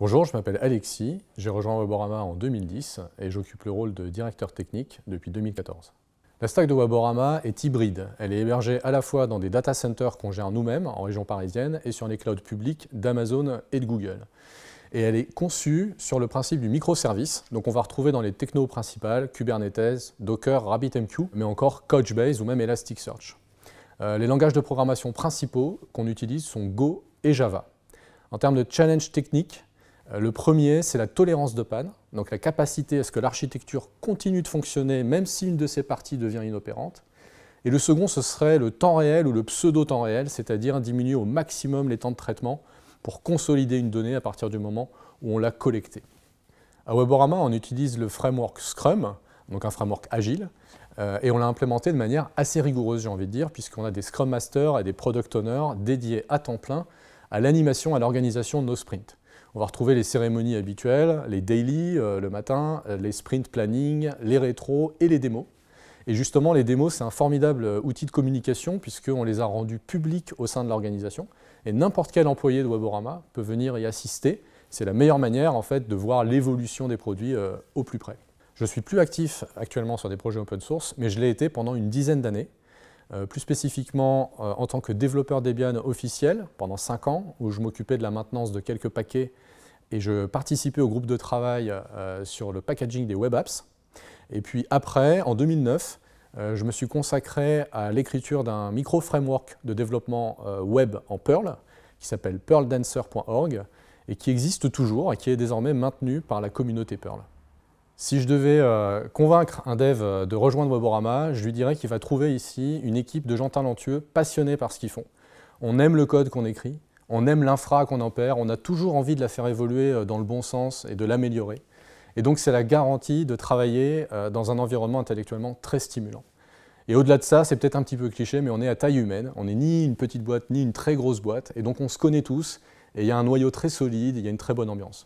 Bonjour, je m'appelle Alexis, j'ai rejoint Waborama en 2010 et j'occupe le rôle de directeur technique depuis 2014. La stack de Waborama est hybride. Elle est hébergée à la fois dans des data centers qu'on gère nous-mêmes en région parisienne et sur les clouds publics d'Amazon et de Google. Et elle est conçue sur le principe du microservice, donc on va retrouver dans les technos principales Kubernetes, Docker, RabbitMQ, mais encore Couchbase ou même Elasticsearch. Euh, les langages de programmation principaux qu'on utilise sont Go et Java. En termes de challenge technique, euh, le premier, c'est la tolérance de panne, donc la capacité à ce que l'architecture continue de fonctionner même si une de ses parties devient inopérante. Et le second, ce serait le temps réel ou le pseudo-temps réel, c'est-à-dire diminuer au maximum les temps de traitement pour consolider une donnée à partir du moment où on l'a collectée. À Weborama, on utilise le framework Scrum, donc un framework agile, euh, et on l'a implémenté de manière assez rigoureuse, j'ai envie de dire, puisqu'on a des Scrum Masters et des Product Owners dédiés à temps plein à l'animation, à l'organisation de nos sprints. On va retrouver les cérémonies habituelles, les daily euh, le matin, euh, les sprint planning, les rétros et les démos. Et justement, les démos, c'est un formidable euh, outil de communication puisqu'on les a rendus publics au sein de l'organisation. Et n'importe quel employé de Weborama peut venir y assister. C'est la meilleure manière en fait, de voir l'évolution des produits au plus près. Je suis plus actif actuellement sur des projets open source, mais je l'ai été pendant une dizaine d'années. Euh, plus spécifiquement euh, en tant que développeur Debian officiel pendant 5 ans, où je m'occupais de la maintenance de quelques paquets et je participais au groupe de travail euh, sur le packaging des web apps. Et puis après, en 2009, je me suis consacré à l'écriture d'un micro-framework de développement web en Perl, qui s'appelle perl-dancer.org et qui existe toujours et qui est désormais maintenu par la communauté Perl. Si je devais euh, convaincre un dev euh, de rejoindre Weborama, je lui dirais qu'il va trouver ici une équipe de gens talentueux, passionnés par ce qu'ils font. On aime le code qu'on écrit, on aime l'infra qu'on opère, on a toujours envie de la faire évoluer euh, dans le bon sens et de l'améliorer. Et donc c'est la garantie de travailler dans un environnement intellectuellement très stimulant. Et au-delà de ça, c'est peut-être un petit peu cliché, mais on est à taille humaine, on n'est ni une petite boîte ni une très grosse boîte, et donc on se connaît tous, et il y a un noyau très solide, il y a une très bonne ambiance.